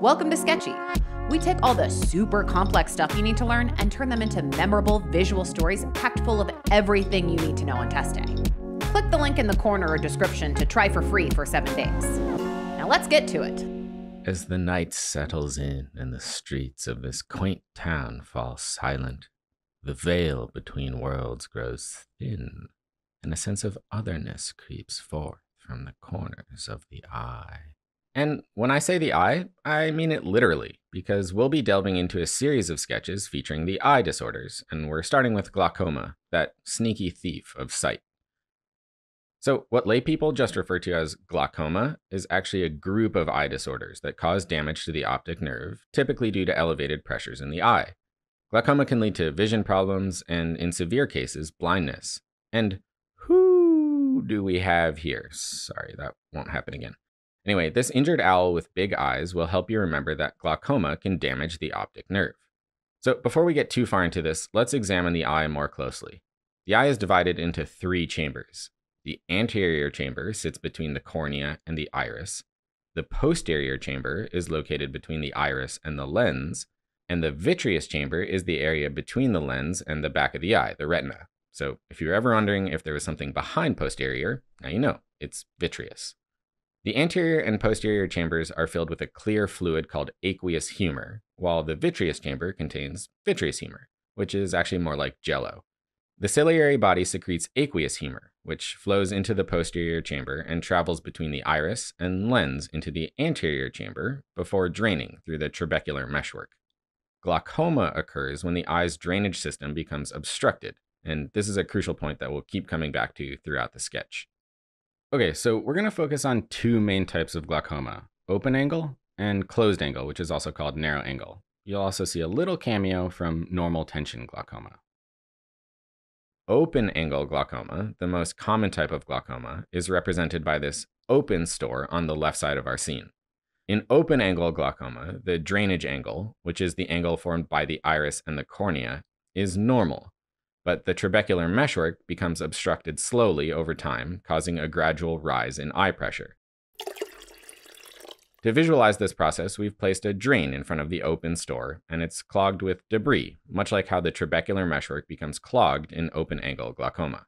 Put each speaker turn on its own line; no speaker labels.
Welcome to Sketchy. We take all the super complex stuff you need to learn and turn them into memorable visual stories packed full of everything you need to know on test day. Click the link in the corner or description to try for free for seven days. Now let's get to it. As the night settles in and the streets of this quaint town fall silent, the veil between worlds grows thin, and a sense of otherness creeps forth from the corners of the eye. And when I say the eye, I mean it literally, because we'll be delving into a series of sketches featuring the eye disorders, and we're starting with glaucoma, that sneaky thief of sight. So, what laypeople just refer to as glaucoma is actually a group of eye disorders that cause damage to the optic nerve, typically due to elevated pressures in the eye. Glaucoma can lead to vision problems and, in severe cases, blindness. And who do we have here? Sorry, that won't happen again. Anyway, this injured owl with big eyes will help you remember that glaucoma can damage the optic nerve. So before we get too far into this, let's examine the eye more closely. The eye is divided into three chambers. The anterior chamber sits between the cornea and the iris. The posterior chamber is located between the iris and the lens. And the vitreous chamber is the area between the lens and the back of the eye, the retina. So if you're ever wondering if there was something behind posterior, now you know, it's vitreous. The anterior and posterior chambers are filled with a clear fluid called aqueous humor, while the vitreous chamber contains vitreous humor, which is actually more like jello. The ciliary body secretes aqueous humor, which flows into the posterior chamber and travels between the iris and lens into the anterior chamber before draining through the trabecular meshwork. Glaucoma occurs when the eye's drainage system becomes obstructed, and this is a crucial point that we'll keep coming back to throughout the sketch. Okay, so we're going to focus on two main types of glaucoma, open angle and closed angle, which is also called narrow angle. You'll also see a little cameo from normal tension glaucoma. Open angle glaucoma, the most common type of glaucoma, is represented by this open store on the left side of our scene. In open angle glaucoma, the drainage angle, which is the angle formed by the iris and the cornea, is normal, but the trabecular meshwork becomes obstructed slowly over time, causing a gradual rise in eye pressure. To visualize this process, we've placed a drain in front of the open store, and it's clogged with debris, much like how the trabecular meshwork becomes clogged in open angle glaucoma.